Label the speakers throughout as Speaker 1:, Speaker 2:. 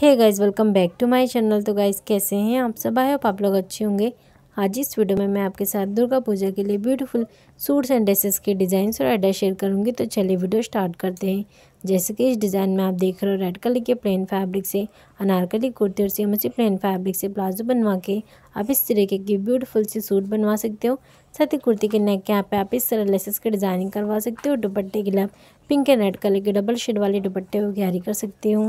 Speaker 1: hey guys welcome back to my channel तो guys कैसे हैं आप सब आए आप लोग अच्छे होंगे आज इस वीडियो में मैं आपके साथ दुर्गा पूजा के लिए ब्यूटीफुल सूट्स एंड ड्रेसेस के डिज़ाइंस और आइडिया शेयर करूंगी तो चलिए वीडियो स्टार्ट करते हैं जैसे कि इस डिज़ाइन में आप देख रहे हो रेड कलर के प्लेन फैब्रिक से अनारकली कुर्ती और सेम उसी प्लेन फैब्रिक से प्लाजो बनवा के आप इस तरीके की ब्यूटीफुल सी सूट बनवा सकते हो साथ ही कुर्ती के नेक के यहाँ पे आप इस तरह लेसेस की डिज़ाइनिंग करवा सकते हो दुपट्टे के लिए आप पिंक एंड रेड कलर के डबल शेड वाले दुपट्टे को कैरी कर सकते हो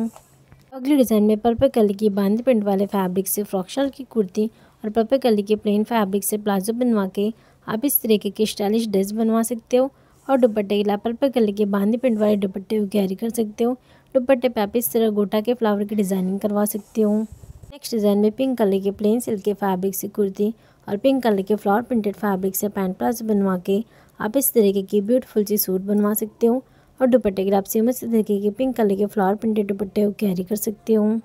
Speaker 1: अगले डिज़ाइन में पर्पल कलर की बांधी प्रिंट वाले फैब्रिक से फ्रॉक शॉल की कुर्ती और पर्पल कलर के प्लेन फैब्रिक से प्लाजो बनवा के आप इस तरीके की स्टाइलिश ड्रेस बनवा सकते हो और दुपट्टे के लिए पर्पल कलर के बांधी प्रिंट वाले दुपट्टे को कैरी कर सकते हो दुपट्टे पे आप इस तरह गोटा के फ्लावर की डिज़ाइनिंग करवा सकते हो नेक्स्ट डिज़ाइन में पिंक कलर के प्लेन सिल्क के फैब्रिक से कुर्ती और पिंक कलर के फ्लावर प्रिंटेड फैब्रिक से पैंट प्लाजो बनवा के आप इस तरीके की ब्यूटीफुल सी सूट बनवा सकते हो और दुपट्टे की आप सेम से देखिए पिंक कलर के फ्लावर प्रिंटेड दुपट्टे को कैरी कर सकते हो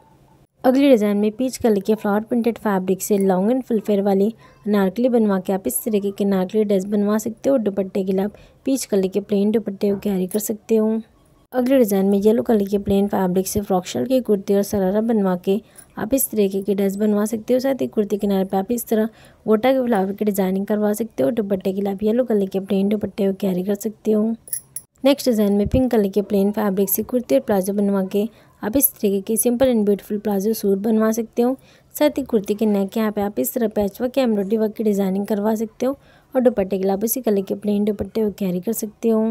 Speaker 1: अगले डिज़ाइन में पीच कलर के फ्लावर प्रिंटेड फैब्रिक से लॉन्ग एंड फुलफेयर वाली नारकली बनवा के आप इस तरीके के नारकली ड्रेस बनवा सकते हो और दुपट्टे के लिए आप पीच कलर के प्लेन दुपट्टे को कैरी कर सकते हो अगले डिज़ाइन में येलो कलर के प्लेन फैब्रिक से फ्रॉक्शल की कुर्ती और सरारा बनवा के आप इस तरीके की ड्रेस बनवा सकते हो साथ ही कुर्ती किनारे पर आप इस तरह गोटा के फ्लावर की डिज़ाइनिंग करवा सकते हो दुपट्टे के लिए आप येलो कलर के प्लेन दुपट्टे को कैरी कर सकते हो नेक्स्ट डिज़ाइन में पिंक कलर के प्लेन फैब्रिक से कुर्ती और प्लाजो बनवा के आप इस तरीके की simple and beautiful palazzo suit बनवा सकते हो साथ ही कुर्ती के नेक यहाँ पे आप इस तरह पैच वर्क या एम्ब्रॉयडरी वर्क की डिज़ाइनिंग करवा सकते हो और दुपट्टे के लाभ इसी कलर के प्लेन दुपट्टे को कैरी कर सकते हो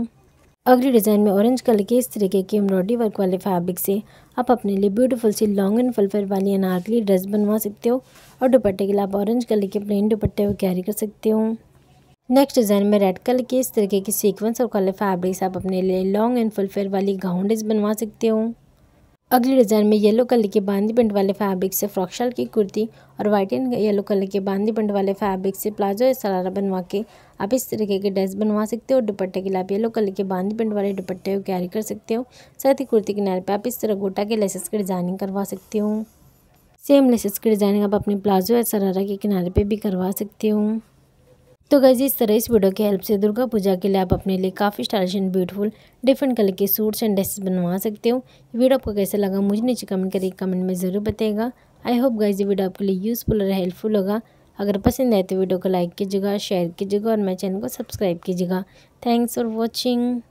Speaker 1: अगले डिज़ाइन में ऑरेंज कलर के इस तरीके के एम्ब्रॉयडरी वर्क वाले फैब्रिक से आप अपने लिए ब्यूटीफुल सी लॉन्ग एंड फलफर वाली अनारकली ड्रेस बनवा सकते हो और दुपट्टे के लिए आप ऑरेंज कलर के प्लेन दुपट्टे को कैरी कर सकते हो नेक्स्ट डिज़ाइन में रेड कलर की इस तरीके की सीक्वेंस और कलर फैब्रिक्स आप अपने लिए लॉन्ग एंड फुल फेयर वाली गाउंडेज बनवा सकते हो अगले डिज़ाइन में येलो कलर के बांदी पेंट वाले फैब्रिक से फ्रॉकशाल की कुर्ती और वाइट एंड येलो कलर के बांदी पेंट वाले फैब्रिक से प्लाजो या सरारा बनवा के आप इस तरीके के ड्रेस बनवा सकते हो दुपट्टे के लिए आप येलो कलर के बांदी पिंट वाले दुपट्टे को कैरी कर सकते हो साथ ही कुर्ती किनारे पर आप इस तरह गोटा के लेसेस की डिज़ाइनिंग करवा सकते हो सेम लेसेस की डिज़ाइनिंग आप अपने प्लाजो या सरारा के किनारे पर भी करवा सकते हो तो गैज़ इस तरह इस वीडियो की हेल्प से दुर्गा पूजा के लिए आप अपने लिए काफ़ी stylish and beautiful different colour के सूट्स एंड ड्रेसेस बनवा सकते हो वीडियो आपको कैसा लगा मुझे नीचे कमेंट करके कमेंट में ज़रूर बताएगा आई होप गैज़ ये वीडियो आपके लिए यूज़फुल और हेल्पफुल होगा अगर पसंद आए तो वीडियो को लाइक कीजिएगा शेयर कीजिएगा और मेरे चैनल को सब्सक्राइब कीजिएगा थैंक्स फॉर वॉचिंग